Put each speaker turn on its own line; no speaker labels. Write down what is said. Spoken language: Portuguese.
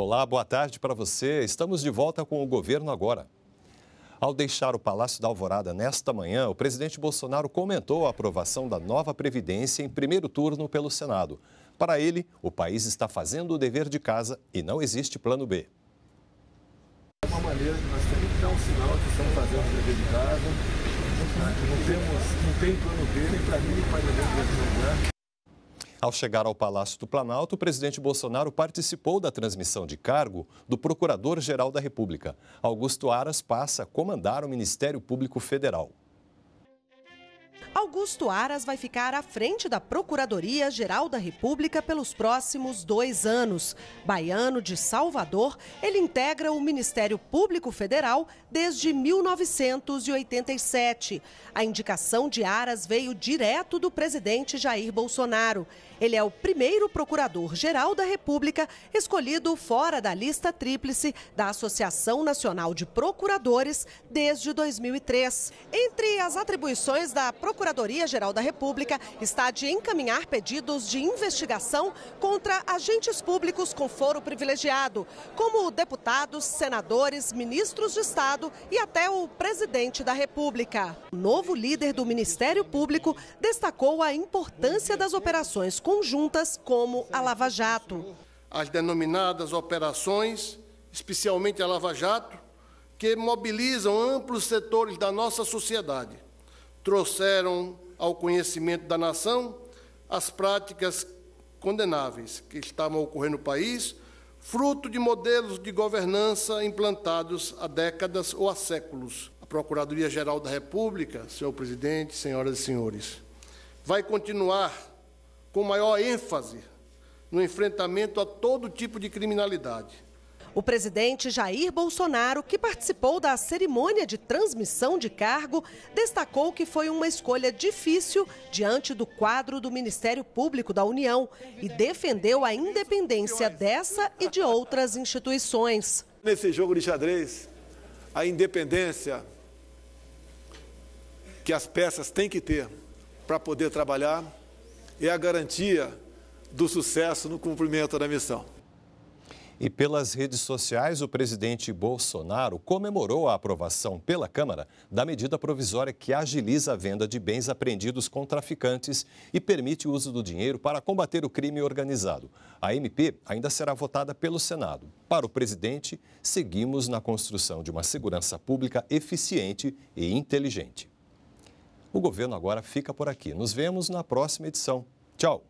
Olá, boa tarde para você. Estamos de volta com o governo agora. Ao deixar o Palácio da Alvorada nesta manhã, o presidente Bolsonaro comentou a aprovação da nova Previdência em primeiro turno pelo Senado. Para ele, o país está fazendo o dever de casa e não existe plano B. É uma maneira que nós temos que dar um sinal que estamos fazendo o dever de casa, né? não, temos, não tem plano B nem para mim, nem para ninguém. Ao chegar ao Palácio do Planalto, o presidente Bolsonaro participou da transmissão de cargo do Procurador-Geral da República. Augusto Aras passa a comandar o Ministério Público Federal.
Augusto Aras vai ficar à frente da Procuradoria-Geral da República pelos próximos dois anos. Baiano de Salvador, ele integra o Ministério Público Federal desde 1987. A indicação de Aras veio direto do presidente Jair Bolsonaro. Ele é o primeiro procurador-geral da República escolhido fora da lista tríplice da Associação Nacional de Procuradores desde 2003. Entre as atribuições da Procuradoria, Procuradoria-Geral da República está de encaminhar pedidos de investigação contra agentes públicos com foro privilegiado, como deputados, senadores, ministros de Estado e até o presidente da República. O novo líder do Ministério Público destacou a importância das operações conjuntas como a Lava Jato.
As denominadas operações, especialmente a Lava Jato, que mobilizam amplos setores da nossa sociedade trouxeram ao conhecimento da nação as práticas condenáveis que estavam ocorrendo no país, fruto de modelos de governança implantados há décadas ou há séculos. A Procuradoria-Geral da República, senhor presidente, senhoras e senhores, vai continuar com maior ênfase no enfrentamento a todo tipo de criminalidade
o presidente Jair Bolsonaro, que participou da cerimônia de transmissão de cargo, destacou que foi uma escolha difícil diante do quadro do Ministério Público da União e defendeu a independência dessa e de outras instituições.
Nesse jogo de xadrez, a independência que as peças têm que ter para poder trabalhar é a garantia do sucesso no cumprimento da missão. E pelas redes sociais, o presidente Bolsonaro comemorou a aprovação pela Câmara da medida provisória que agiliza a venda de bens apreendidos com traficantes e permite o uso do dinheiro para combater o crime organizado. A MP ainda será votada pelo Senado. Para o presidente, seguimos na construção de uma segurança pública eficiente e inteligente. O governo agora fica por aqui. Nos vemos na próxima edição. Tchau!